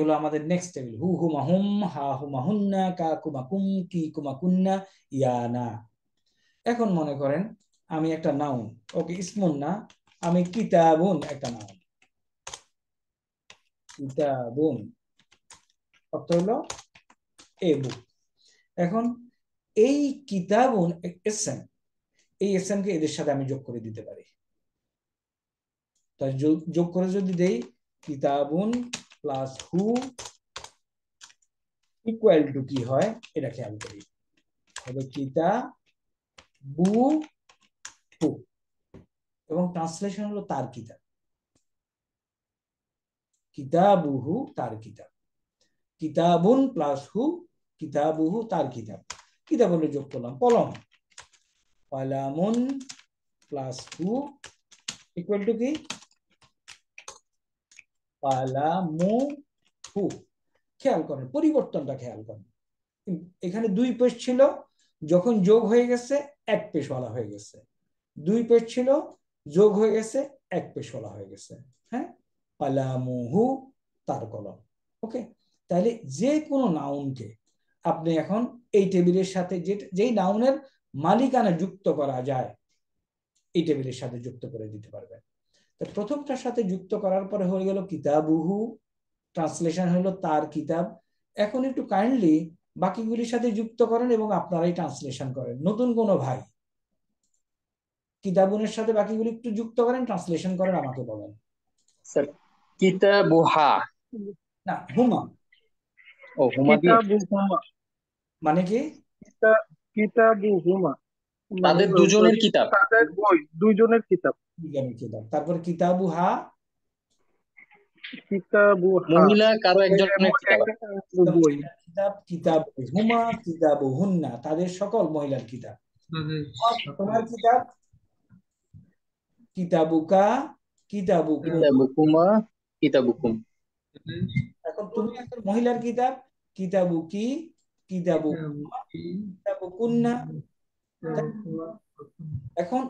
হলো আমাদের নেক্সট টেবিল হু হুমা হুম হা হুমা হুন্না কা কুমা কুম কি কুমা কুন্না ইয়া না এখন মনে করেন আমি একটা নাউন ওকে ইসমুন না আমি কিতাবুন একটা নাউন কিতাবুন অর্থ হলো এ বুক এখন এই কিতাবুন এসএম এই এসএম কে এদের সাথে আমি যোগ করে দিতে পারি তাই যোগ করে যদি দেই কিতাবুন প্লাস হু ইকুয়াল টু কি হয় এটা খেয়াল করি হবে কিতা বু হু এবং ট্রান্সলেশন হলো তার কিতাব কিতাবুহু তার কিতাব কিতাবুন প্লাস হু কিতাবুহু তার কিতাব কিতাব হলে যোগ করলাম কলম কলামুন প্লাস হু ইকুয়াল টু কি কালামু খেয়াল করেন পরিবর্তনটা খেয়াল করেন এখানে দুই পেশ ছিল যখন যোগ হয়ে গেছে এক বলা হয়ে গেছে দুই পেশ ছিল যোগ হয়ে গেছে এক বলা হয়ে গেছে হ্যাঁ পালামুহু তার কলম ওকে তাহলে যে কোনো নাউনকে আপনি এখন এই টেবিলের সাথে যে যেই নাউনের মালিকানা যুক্ত করা যায় এই টেবিলের সাথে যুক্ত করে দিতে পারবেন প্রথমটার সাথে যুক্ত করার পরে হয়ে গেল কিতাবুহু ট্রান্সলেশন হলো তার কিতাব এখন একটু কাইন্ডলি বাকিগুলির সাথে যুক্ত করেন এবং আপনারাই ট্রান্সলেশন করেন নতুন কোনো ভাই কিতাবুনের সাথে বাকিগুলি একটু যুক্ত করেন ট্রান্সলেশন করেন আমাকে বলেন স্যার কিতাবুহা না হুমা ও হুমা কিতাবুহুমা মানে কি কিতাবুহুমা তাদের মানে দুজনের কিতাব তাদের বই দুজনের কিতাব কিতাব তারপর কিতাবুহা মহিলা তাদের সকল মহিলার কিতাব তোমার কিতাব কিতাবুকা কিতাবুকুমা কিতাবুকুম এখন তুমি একটা মহিলার কিতাব কিতাবুকি কিতাবুকুন্না এখন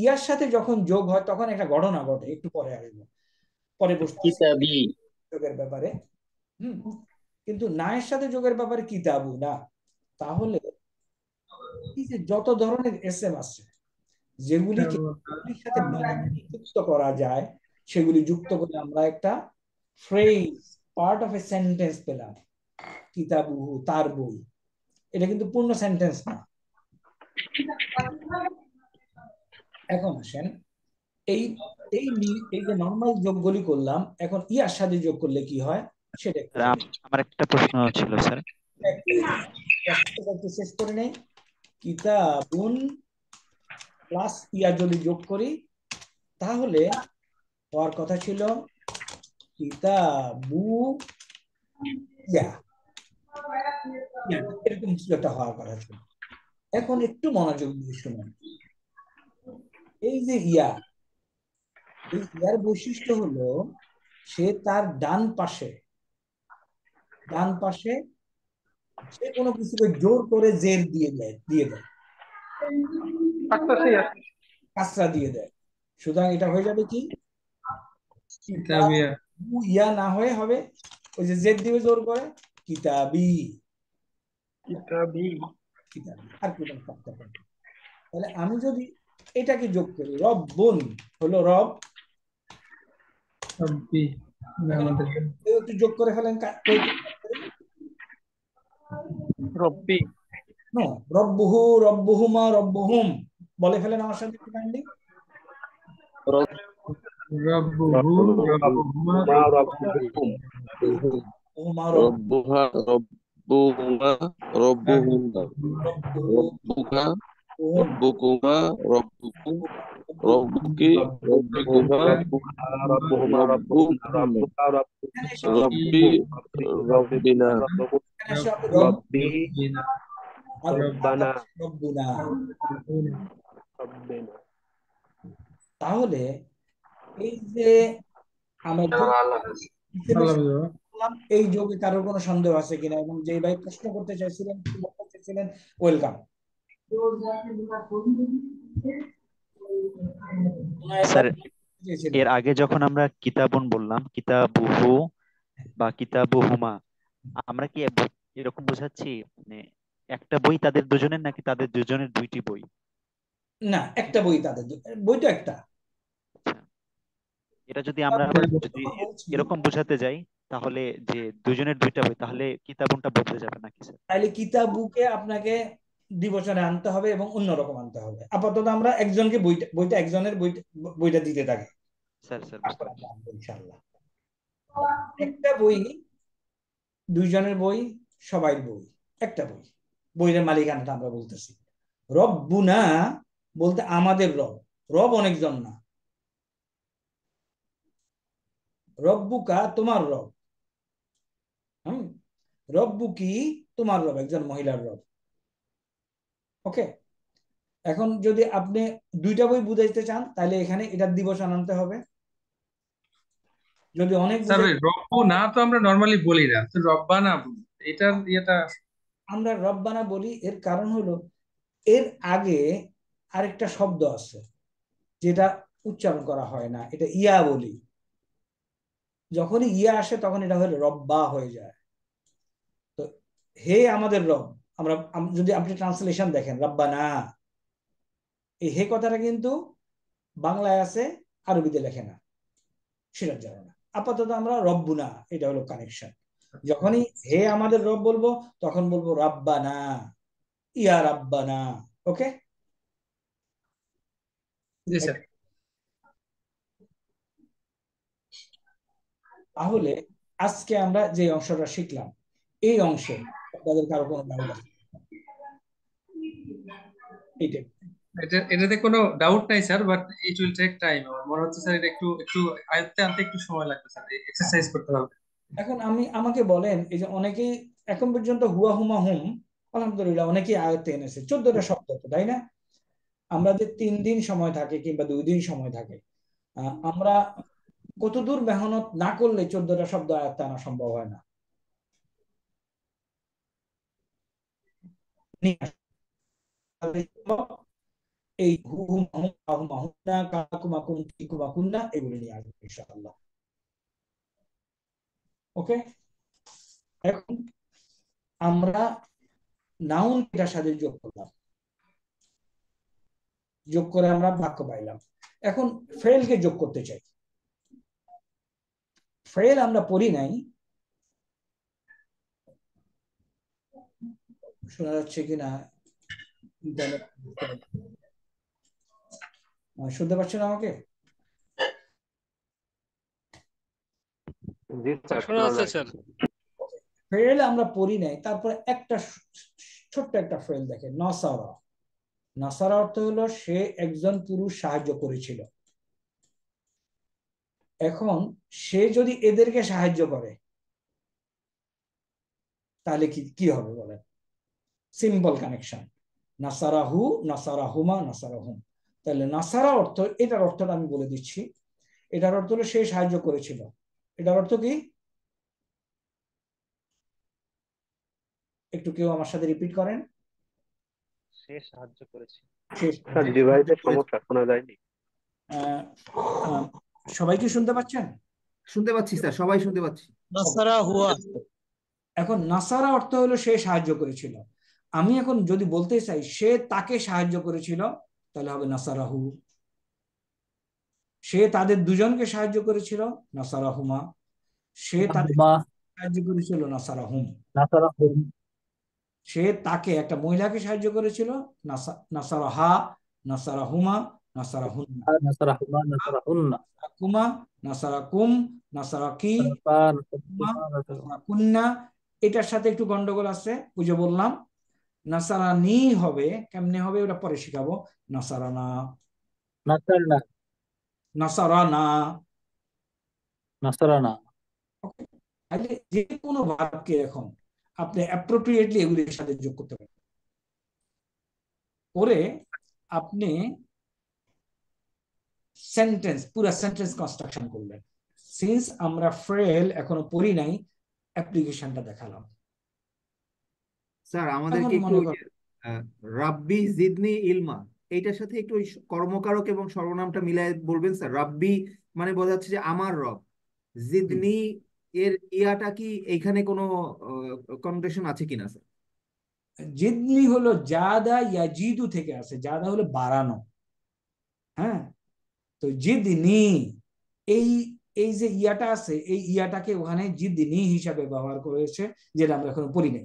ইয়ার সাথে যখন যোগ হয় তখন একটা ঘটনা ঘটে একটু পরে আসবো পরে যোগের ব্যাপারে হম কিন্তু নায়ের সাথে যোগের ব্যাপারে কিতাবু না তাহলে যত ধরনের এস এম আছে যেগুলি হ্যাঁ। সাথে যুক্ত করা যায় সেগুলি যুক্ত করে আমরা একটা phrase part of a sentence পেলাম কিতাবু তার বই এটা কিন্তু পূর্ণ সেন্টেন্স না এখন আসেন এই এই এই যে নর্মাল যোগগুলি করলাম এখন ইয়ার সাথে যোগ করলে কি হয় সেটা আমার একটা প্রশ্ন ছিল স্যার শেষ করে নেই কিতাবুন প্লাস ইয়া যদি যোগ করি তাহলে হওয়ার কথা ছিল কিতাবু ইয়া এরকম ছিল একটা হওয়ার কথা ছিল এখন একটু মনোযোগ দিয়ে শুনুন এই যে ইয়া এই ইয়ার বৈশিষ্ট্য হলো সে তার ডান পাশে ডান পাশে সে কোনো কিছুকে জোর করে জের দিয়ে দেয় দিয়ে দেয় কাঁচরা দিয়ে দেয় সুতরাং এটা হয়ে যাবে কি ইয়া না হয়ে হবে ওই যে জেদ দিবে জোর করে কিতাবি কিতাবি আর থাকতে পারে তাহলে আমি যদি এটাকে যোগ করি রব বোন হলো রব যোগ করে ফেলেন রব্বি বলে ফেলেন আমার সাথে একটু kindly Rabbuhuma Rabbuhuma Rabbuka Rabbukuma Rabbuku Rabbuki Rabbikuma Rabbuhuma Rabbuka Rabbi Rabbina Rabbi Rabbana Rabbina তাহলে এই যে আমাদের এই যোগে কারোর কোনো সন্দেহ আছে কিনা এবং যে ভাই প্রশ্ন করতে চাইছিলেন চাইছিলেন ওয়েলকাম এর আগে যখন আমরা কিতাবন বললাম কিতাবুহু বা কিতাবুহুমা আমরা কি এরকম বোঝাচ্ছি মানে একটা বই তাদের দুজনের নাকি তাদের দুজনের দুইটি বই না একটা বই তাদের বই তো একটা আচ্ছা। এটা যদি আমরা যদি এরকম বোঝাতে যাই তাহলে যে দুজনের দুইটা বই তাহলে কিতাবুনটা বদলে যাবে নাকি স্যার তাহলে কিতাবুকে আপনাকে ডিভোশনে আনতে হবে এবং অন্যরকম আনতে হবে আপাতত আমরা একজনকে বইটা বইটা একজনের বইটা দিতে থাকি স্যার স্যার ইনশাআল্লাহ একটা বই দুইজনের বই সবাই বই একটা বই বইয়ের মালিকানাটা আমরা বলতেছি রব বুনা বলতে আমাদের রব রব অনেকজন না রব্বুকা তোমার রব রব্বু কি তোমার রব একজন মহিলার রব ওকে এখন যদি আপনি দুইটা বই বুঝাইতে চান তাহলে এখানে এটার দিবস আনতে হবে যদি অনেক রব্বু না তো আমরা বলি না রব্বানা বলি এটা এটা আমরা রব্বানা বলি এর কারণ হলো এর আগে আরেকটা শব্দ আছে যেটা উচ্চারণ করা হয় না এটা ইয়া বলি যখনই ইয়া আসে তখন এটা হলো রব্বা হয়ে যায় হে আমাদের রব আমরা যদি আপনি ট্রান্সলেশন দেখেন না এই হে কথাটা কিন্তু বাংলায় আছে আরবিতে লেখে না সেটার জন্য না আপাতত আমরা না এটা হলো কানেকশন যখনই হে আমাদের রব বলবো তখন বলবো না ইয়া না ওকে তাহলে আজকে আমরা যে অংশটা শিখলাম এই অংশে তাদের কারো কোনো ডাউট এটাতে কোনো ডাউট নাই sir but it will take time আমার মনে হচ্ছে স্যার এটা একটু একটু আয়ত্তে আনতে একটু সময় লাগবে স্যার এক্সারসাইজ করতে হবে এখন আমি আমাকে বলেন এই যে অনেকেই এখন পর্যন্ত হুয়া হুমা হুম আলহামদুলিল্লাহ অনেকেই আয়ত্তে এনেছে চোদ্দটা শব্দ তো তাই না আমরা যে তিন দিন সময় থাকে কিংবা দুই দিন সময় থাকে আমরা কতদূর মেহনত না করলে চোদ্দটা শব্দ আয়ত্তে আনা সম্ভব হয় না এই হুম এগুলো নিয়ে ওকে এখন আমরা নাউন এটার সাথে যোগ করলাম যোগ করে আমরা বাক্য পাইলাম এখন ফেলকে যোগ করতে চাই ফেল আমরা পড়ি নাই শোনা যাচ্ছে কিনা শুনতে পাচ্ছেন আমাকে ফেল আমরা পড়ি নাই তারপর একটা ছোট্ট একটা ফেল দেখে নসারা নাসারা অর্থ হলো সে একজন পুরুষ সাহায্য করেছিল এখন সে যদি এদেরকে সাহায্য করে তাহলে কি কি হবে বলেন সিম্বল কানেকশন নাসারাহু নাসারাহুমা নাসারাহুম তাহলে নাসারা অর্থ এটার অর্থটা আমি বলে দিচ্ছি এটার অর্থ হলো সে সাহায্য করেছিল এটার অর্থ কি একটু কেউ আমার সাথে রিপিট করেন সে সাহায্য করেছে সবাই কি শুনতে পাচ্ছেন শুনতে পাচ্ছি স্যার সবাই শুনতে পাচ্ছি এখন নাসারা অর্থ হলো সে সাহায্য করেছিল আমি এখন যদি বলতে চাই সে তাকে সাহায্য করেছিল তাহলে হবে নাসারাহু সে তাদের দুজনকে সাহায্য করেছিল নাসারাহুমা সে তাদের সাহায্য করেছিল নাসারাহুম নাসারাহুম সে তাকে একটা মহিলাকে সাহায্য করেছিল নাসারাহা নাসারাহুমা এটার সাথে একটু গন্ডগোল আছে বুঝে বললাম নাসারানি হবে কেমনে হবে ওটা পরে শিখাবো নাসারানা নাসারানা নাসারানা নাসারানা তাহলে যে কোনো ভাবকে এখন আপনি অ্যাপ্রোপ্রিয়েটলি এগুলির সাথে যোগ করতে পারেন করে আপনি সেন্টেন্স পুরো সেন্টেন্স কনস্ট্রাকশন করলেন সিন্স আমরা ফ্রেল এখনো পড়ি নাই অ্যাপ্লিকেশনটা দেখালাম স্যার আমাদেরকে রাব্বি জিদনি ইলমা এটার সাথে একটু ওই কর্মকারক এবং সর্বনামটা মিলাই বলবেন স্যার রাব্বি মানে বোঝাচ্ছে যে আমার রব জিদনি এর ইয়াটা কি এইখানে কোনো কনটেশন আছে কিনা স্যার জিদনি হলো জাদা ইয়াজিদু থেকে আসে জাদা হলো বাড়ানো হ্যাঁ তো জিদনি এই এই যে ইয়াটা আছে এই ইয়াটাকে ওখানে জিদনি হিসাবে ব্যবহার করেছে যেটা আমরা এখনো পড়ি নাই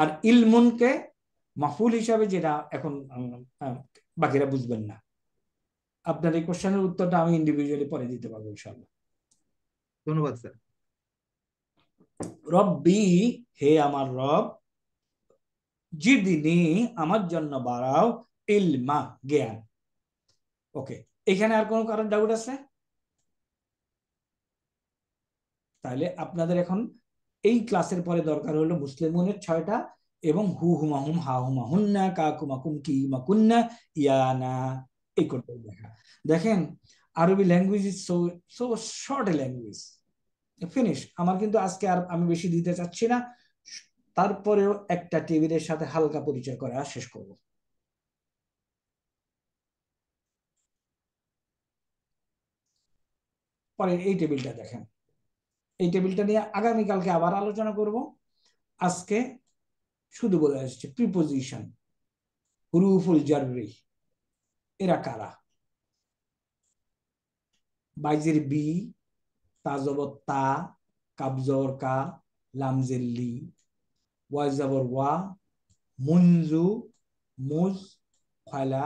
আর ইলমুনকে মাফুল হিসাবে যেটা এখন বাকিরা বুঝবেন না আপনার এই কোশ্চেনের উত্তরটা আমি ইন্ডিভিজুয়ালি পরে দিতে পারবো ইনশাল্লাহ ধন্যবাদ স্যার রব্বি হে আমার রব জিদিনি আমার জন্য বাড়াও ইলমা জ্ঞান ওকে এখানে আর কোনো কারণ ডাউট আছে তাহলে আপনাদের এখন এই ক্লাসের পরে দরকার হলো মনের ছয়টা এবং হু হুমা হুম হা হুমা হুন্না কা কুমা কুম কি মাকুন্না ইয়ানা এই করতে দেখা দেখেন আরবি language is so so short a language finish আমার কিন্তু আজকে আর আমি বেশি দিতে চাচ্ছি না তারপরেও একটা টেবিলের সাথে হালকা পরিচয় করা শেষ করব পরে এই টেবিলটা দেখেন এই টেবিলটা নিয়ে আগামীকালকে আবার আলোচনা করব আজকে শুধু বলে আসছে প্রিপোজিশন রুফুল জারি এরা কারা বাইজের বি তাজবর তা কাবজর কা লামজের লি ওয়াজবর ওয়া মুঞ্জু মুজ খয়লা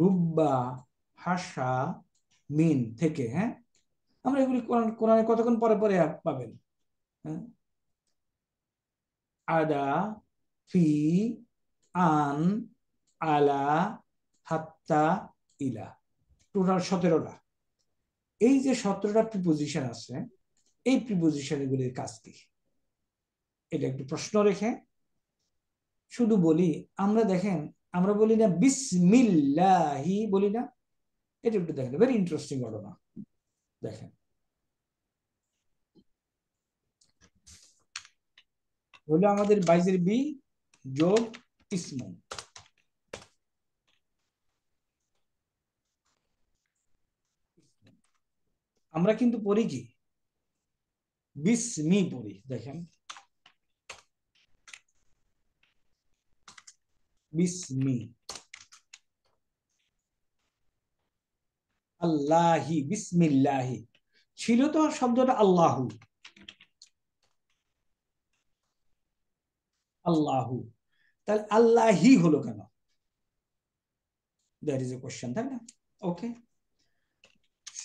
রুব্বা হাসা মিন থেকে হ্যাঁ আমরা এগুলি কোরআন কোরআনে কতক্ষণ পরে পরে পাবেন হ্যাঁ? আদা ফি আন আলা হাত্তা ইলা টোটাল সতেরোটা এই যে সতেরোটা প্রিপোজিশন আছে এই প্রিপোজিশন এগুলির কাজ কি এটা একটু প্রশ্ন রেখে শুধু বলি আমরা দেখেন আমরা বলি না বিসমিল্লাহি বলি না এটা একটু দেখেন ভেরি ইন্টারেস্টিং ঘটনা দেখেন হলো আমাদের বাইজের বি যোগ ইসমন আমরা কিন্তু পড়ি কি বিসমি পড়ি দেখেন বিসমি আল্লাহি বিসমিল্লাহি ছিল তো শব্দটা আল্লাহ আল্লাহ তাহলে আল্লাহি হলো কেন দ্যাট ইজ এ কোয়েশ্চেন তাই না ওকে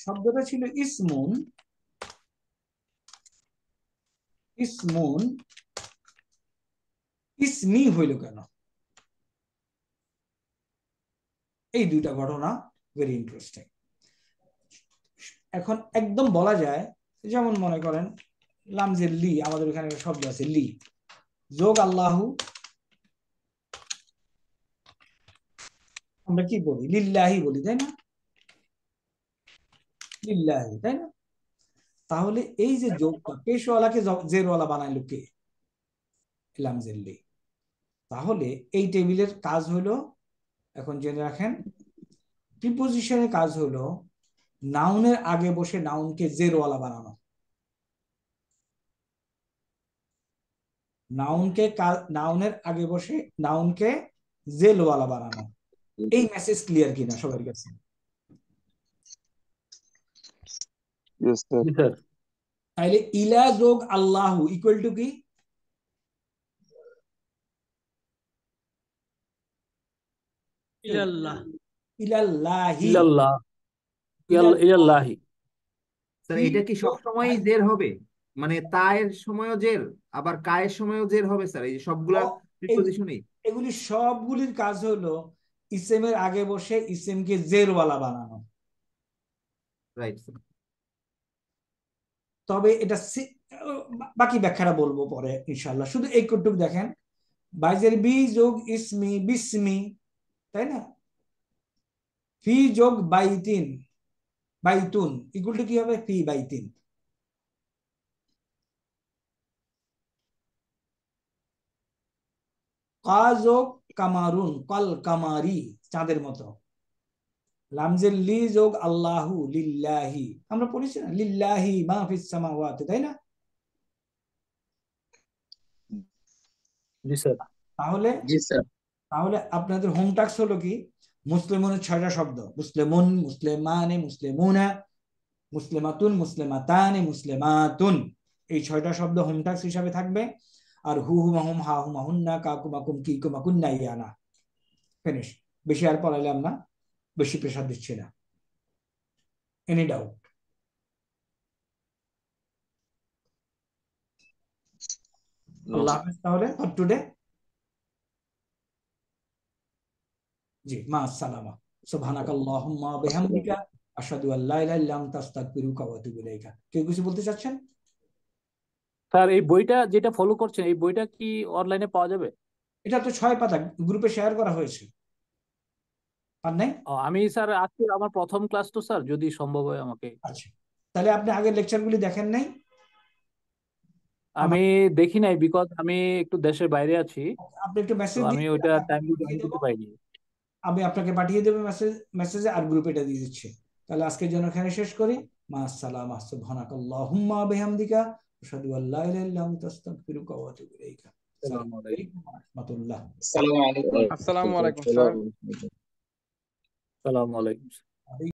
শব্দটা ছিল ইসমুন ইসমুন ইসমি হইল কেন এই দুইটা ঘটনা ভেরি ইন্টারেস্টিং এখন একদম বলা যায় যেমন মনে করেন লামজের লি আমাদের এখানে শব্দ আছে লি যোগ আল্লাহু আমরা কি বলি লিল্লাহি বলি তাই না লিল্লাহি তাই না তাহলে এই যে যোগটা পেশওয়ালাকে জেরওয়ালা বানাইলো কে লামজের লি তাহলে এই টেবিলের কাজ হলো এখন জেনে রাখেন প্রিপোজিশনের কাজ হলো নাউনের আগে বসে নাউনকে জেরওয়ালা বানানো নাউনকে নাউনের আগে বসে নাউনকে জেলওয়ালা বানানো এই মেসেজ ক্লিয়ার কিনা সবার কাছে তাইলে ইলা যোগ আল্লাহ ইকুয়াল টু কি ইলাল্লাহ ইলাল্লাহ এটা কি জের হবে মানে তায়ের সময়ও জের আবার কায়ের সময়ও জের হবে স্যার এই সবগুলা এগুলি সবগুলির কাজ হলো ইসেমের আগে বসে ইসেমকে জেরওয়ালা বানানো রাইট তবে এটা বাকি ব্যাখ্যাটা বলবো পরে ইনশাল্লাহ শুধু এই কটুক দেখেন বাইজের বি যোগ ইসমি বিসমি তাই না ফি যোগ বাইতিন বাইতুন ইকুয়াল কি হবে ফি বাই তিন কামারুন কল কামারি চাঁদের মতো লামজের লি যোগ আল্লাহু লিল্লাহি আমরা পড়েছি না লিল্লাহি মাহফিজ সামাওয়াতে তাই না তাহলে তাহলে আপনাদের হোম টাক্স হলো কি মুসলিমুনের ছয়টা শব্দ মুসলিমুন মুসলিমানে মুসলিমুনা মুসলিমাতুন মুসলিমাতানে মুসলিমাতুন এই ছয়টা শব্দ হোমটাক্স হিসাবে থাকবে আর হু হু মাহুম হা হু মাহুন্না কাকু মাকুম কি ইয়া ইয়ানা ফিনিশ বেশি আর পড়াইলাম না বেশি প্রেশার দিচ্ছি না এনি ডাউট আল্লাহ হাফেজ তাহলে ফর টুডে জি মা আসসালামা সুবহানাকাল্লাহুম্মা বিহামদিকা আশহাদু ইলাহা ইল্লা আনতা আস্তাগফিরুকা ওয়া আতুবু ইলাইকা কিছু বলতে চাচ্ছেন স্যার এই বইটা যেটা ফলো করছেন এই বইটা কি অনলাইনে পাওয়া যাবে এটা তো ছয় পাতা গ্রুপে শেয়ার করা হয়েছে আর নাই আমি স্যার আজকে আমার প্রথম ক্লাস তো স্যার যদি সম্ভব হয় আমাকে আচ্ছা তাহলে আপনি আগের লেকচারগুলি দেখেন নাই আমি দেখি নাই বিকজ আমি একটু দেশের বাইরে আছি আপনি একটু মেসেজ আমি ওইটা টাইম দিতে পারিনি আমি আপনাকে পাঠিয়ে দেবো মেসেজ মেসেজে আর গ্রুপে এটা দিয়ে দিচ্ছে তাহলে আজকের জন্য এখানে শেষ করি মা আসসালাম আসসালাম বেহামদিকা আসাদু আল্লাহ ইলাইলাম তাস্তাগফিরুকা ওয়া আতুবু ইলাইকা আসসালামু আলাইকুম ওয়া রাহমাতুল্লাহ আসসালামু আলাইকুম আসসালামু আলাইকুম স্যার আলাইকুম